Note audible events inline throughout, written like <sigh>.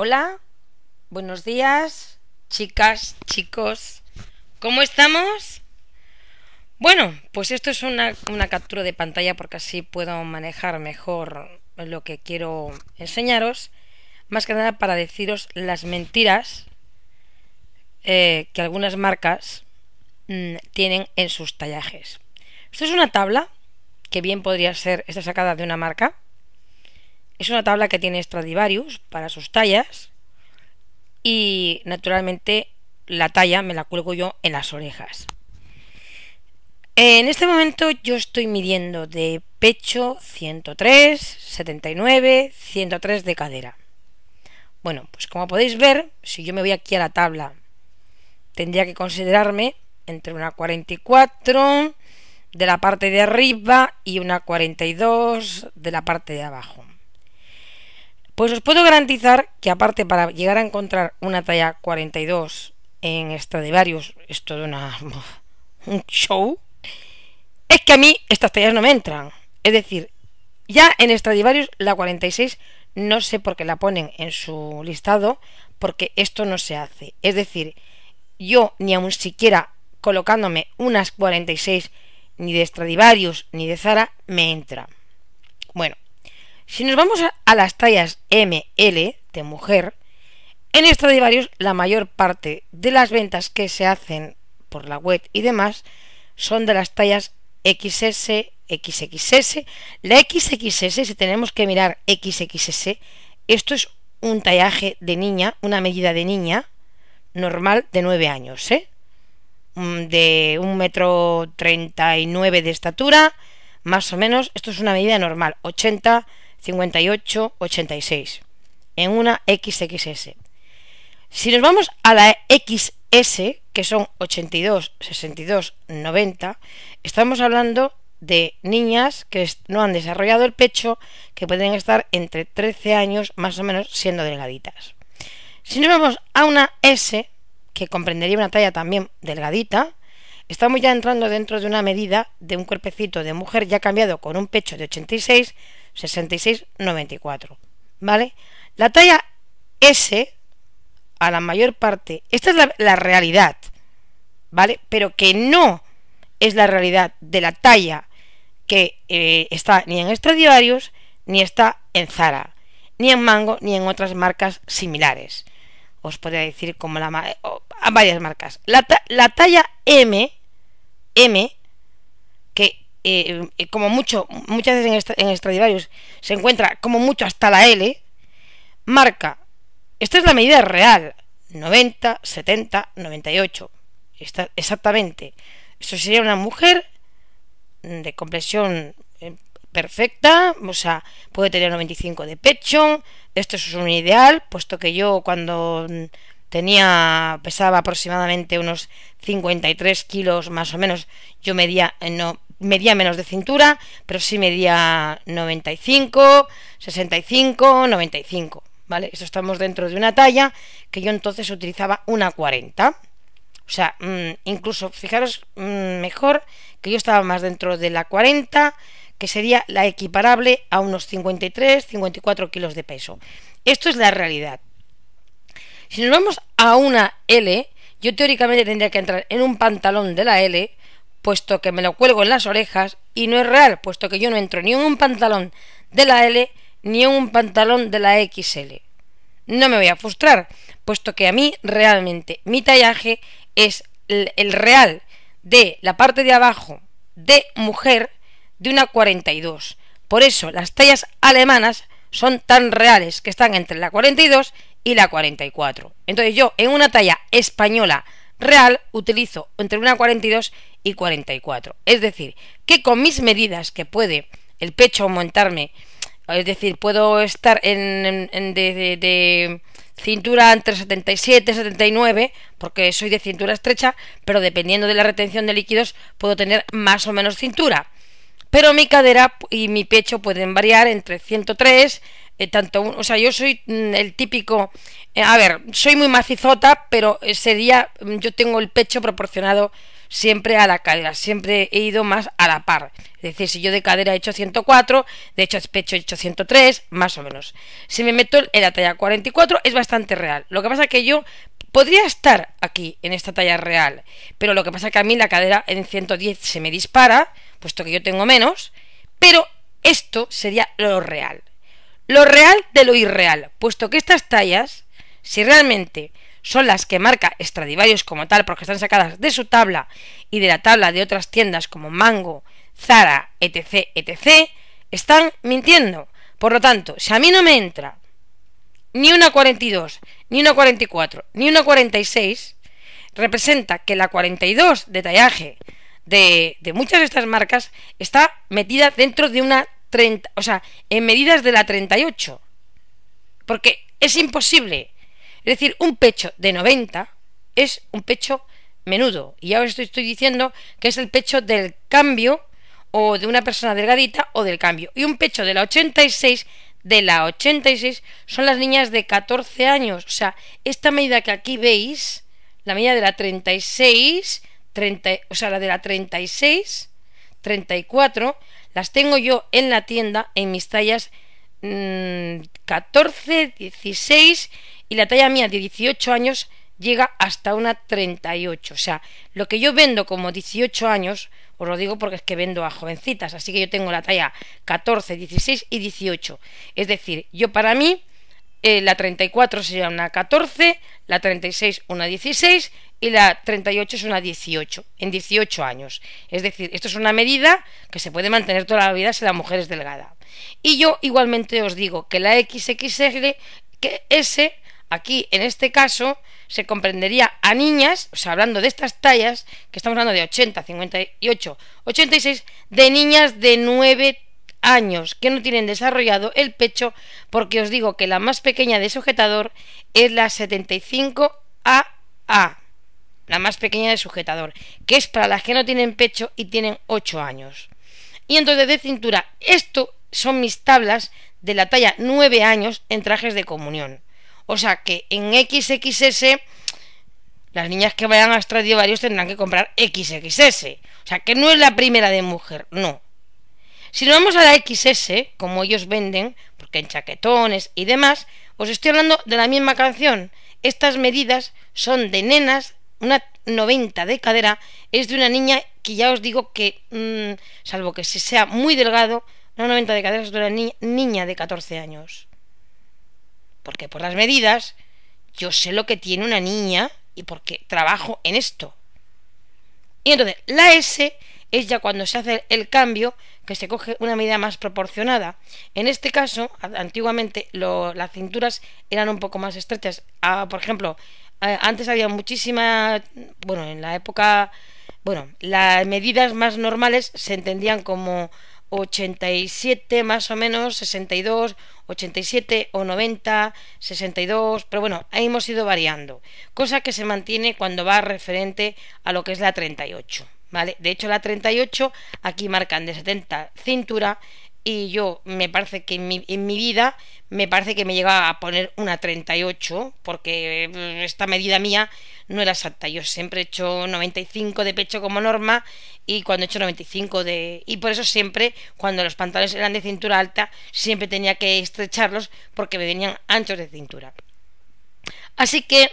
Hola, buenos días, chicas, chicos. ¿Cómo estamos? Bueno, pues esto es una, captura de pantalla porque así puedo manejar mejor lo que quiero enseñaros. Más que nada para deciros las mentiras eh, que algunas marcas mm, tienen en sus tallajes. Esto es una tabla que bien podría ser, esta sacada de una marca es una tabla que tiene Stradivarius para sus tallas y naturalmente la talla me la cuelgo yo en las orejas. En este momento yo estoy midiendo de pecho 103, 79, 103 de cadera. Bueno, pues como podéis ver, si yo me voy aquí a la tabla, tendría que considerarme entre una 44 de la parte de arriba y una 42 de la parte de abajo. Pues os puedo garantizar que aparte para llegar a encontrar una talla 42 en Stradivarius esto de una, <laughs> un show, es que a mí estas tallas no me entran. Es decir, ya en Stradivarius la 46 no sé por qué la ponen en su listado, porque esto no se hace. Es decir, yo ni aun siquiera colocándome unas 46 ni de Stradivarius ni de Zara me entra. Bueno, si nos vamos a las tallas ML de mujer, en Stradivarius la mayor parte de las ventas que se hacen por la web y demás son de las tallas XS, XXS. La XXS, si tenemos que mirar XXS, esto es un tallaje de niña, una medida de niña normal de 9 años, ¿eh? mm, de un metro nueve de estatura, más o menos, esto es una medida normal, 80 58-86 en una XXS. Si nos vamos a la XS, que son 82, 62, 90, estamos hablando de niñas que no han desarrollado el pecho, que pueden estar entre 13 años más o menos siendo delgaditas. Si nos vamos a una S, que comprendería una talla también delgadita, estamos ya entrando dentro de una medida de un cuerpecito de mujer ya cambiado con un pecho de 86 66-94. ¿Vale? La talla S, a la mayor parte, esta es la, realidad, ¿vale? Pero que no es la realidad de la talla que eh, está ni en Estradivarius, ni está en Zara, ni en Mango, ni en otras marcas similares. Os podría decir como la... varias marcas. La, la talla M, M, eh, como mucho, muchas veces en, Stradivarius se encuentra como mucho hasta la L, marca, esta es la medida real, 90, 70, 98, está, exactamente. Esto sería una mujer de complexión eh, perfecta, o sea, puede tener 95 de pecho, esto es un ideal, puesto que yo cuando tenía, pesaba aproximadamente unos 53 kilos más o menos, yo medía, eh, no, medía menos de cintura, pero sí medía 95, 65, 95, ¿vale? Eso estamos dentro de una talla que yo entonces utilizaba una 40. O sea, mm, incluso, fijaros, mm, mejor que yo estaba más dentro de la 40, que sería la equiparable a unos 53, 54 kilos de peso. Esto es la realidad. Si nos vamos a una L, yo teóricamente tendría que entrar en un pantalón de la L, puesto que me lo cuelgo en las orejas, y no es real, puesto que yo no entro ni en un pantalón de la L ni en un pantalón de la XL. No me voy a frustrar, puesto que a mí realmente mi tallaje es el, real de la parte de abajo de mujer de una 42. Por eso las tallas alemanas son tan reales que están entre la 42 y la 44. Entonces yo en una talla española real utilizo entre una 42 y 44. Es decir, que con mis medidas que puede el pecho aumentarme, es decir, puedo estar en, de, cintura entre 77 y 79, porque soy de cintura estrecha, pero dependiendo de la retención de líquidos puedo tener más o menos cintura. Pero mi cadera y mi pecho pueden variar entre 103 eh, tanto, o sea, yo soy mm, el típico, eh, a ver, soy muy macizota, pero ese día mm, yo tengo el pecho proporcionado siempre a la cadera, siempre he ido más a la par. Es decir, si yo de cadera he hecho 104, de hecho pecho he hecho 103, más o menos. Si me meto en la talla 44 es bastante real. Lo que pasa que yo podría estar aquí en esta talla real, pero lo que pasa que a mí la cadera en 110 se me dispara, puesto que yo tengo menos, pero esto sería lo real lo real de lo irreal, puesto que estas tallas, si realmente son las que marca Stradivarius como tal, porque están sacadas de su tabla y de la tabla de otras tiendas como Mango, Zara, etc., etc., están mintiendo. Por lo tanto, si a mí no me entra ni una 42, ni una 44, ni una 46, representa que la 42 de tallaje de, de muchas de estas marcas está metida dentro de una 30, o sea, en medidas de la 38. Porque es imposible. Es decir, un pecho de 90 es un pecho menudo. Y ahora estoy, estoy diciendo que es el pecho del cambio o de una persona delgadita o del cambio. Y un pecho de la 86, de la 86 son las niñas de 14 años. O sea, esta medida que aquí veis, la medida de la 36, 30, o sea, la de la 36, 34, las tengo yo en la tienda en mis tallas mmm, 14, 16 y la talla mía de 18 años llega hasta una 38. O sea, lo que yo vendo como 18 años, os lo digo porque es que vendo a jovencitas, así que yo tengo la talla 14, 16 y 18. Es decir, yo para mí eh, la 34 sería una 14, la 36 una 16 y la 38 es una 18, en 18 años. Es decir, esto es una medida que se puede mantener toda la vida si la mujer es delgada. Y yo igualmente os digo que la XXL, que S, aquí en este caso, se comprendería a niñas, o sea, hablando de estas tallas, que estamos hablando de 80, 58, 86, de niñas de 9 años que no tienen desarrollado el pecho porque os digo que la más pequeña de sujetador es la 75AA, la más pequeña de sujetador, que es para las que no tienen pecho y tienen 8 años. Y entonces de cintura, esto son mis tablas de la talla 9 años en trajes de comunión. O sea que en XXS las niñas que vayan a varios tendrán que comprar XXS. O sea que no es la primera de mujer, no. Si nos vamos a la XS, como ellos venden, porque en chaquetones y demás, os estoy hablando de la misma canción. Estas medidas son de nenas, una 90 de cadera, es de una niña que ya os digo que, mm, salvo que se sea muy delgado, una 90 de cadera es de una niña de 14 años. Porque por las medidas, yo sé lo que tiene una niña y porque trabajo en esto. Y entonces, la S es ya cuando se hace el cambio que se coge una medida más proporcionada. En este caso, antiguamente las cinturas eran un poco más estrechas. Ah, por ejemplo, eh, antes había muchísima, bueno, en la época, bueno, las medidas más normales se entendían como 87 más o menos, 62, 87 o 90, 62, pero bueno, ahí hemos ido variando, cosa que se mantiene cuando va referente a lo que es la 38. De hecho, la 38 aquí marcan de 70 cintura y yo me parece que en mi, vida me parece que me llegaba a poner una 38 porque mm, esta medida mía no era exacta. Yo siempre he hecho 95 de pecho como norma y cuando he hecho 95 de... Y por eso siempre, cuando los pantalones eran de cintura alta, siempre tenía que estrecharlos porque me venían anchos de cintura. Así que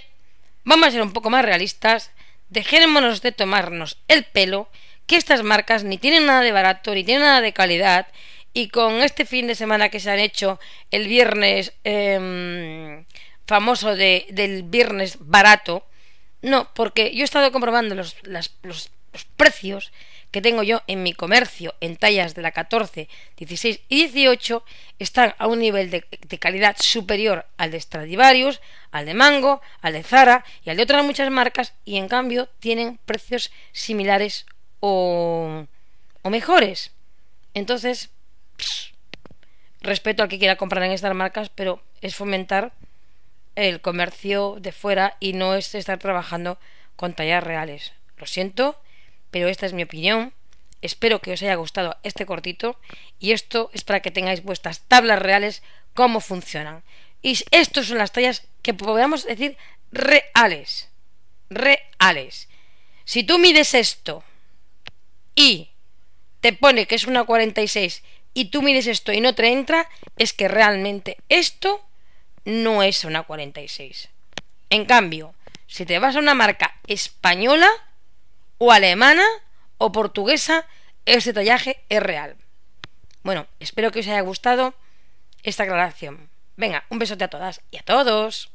vamos a ser un poco más realistas dejémonos de tomarnos el pelo, que estas marcas ni tienen nada de barato, ni tienen nada de calidad, y con este fin de semana que se han hecho el viernes em, famoso de, del viernes barato, no, porque yo he estado comprobando los, los, los precios que tengo yo en mi comercio en tallas de la 14, 16 y 18 están a un nivel de, calidad superior al de Stradivarius, al de Mango, al de Zara y al de otras muchas marcas y en cambio tienen precios similares o, mejores. Entonces, respeto al que quiera comprar en estas marcas, pero es fomentar el comercio de fuera y no es estar trabajando con tallas reales. Lo siento, pero esta es mi opinión. Espero que os haya gustado este cortito y esto es para que tengáis vuestras tablas reales cómo funcionan. Y estos son las tallas que podemos decir reales. Reales. Si tú mides esto y te pone que es una 46 y tú mides esto y no te entra, es que realmente esto no es una 46. En cambio, si te vas a una marca española, o alemana o portuguesa, este tallaje es real. Bueno, espero que os haya gustado esta aclaración. Venga, un besote a todas y a todos.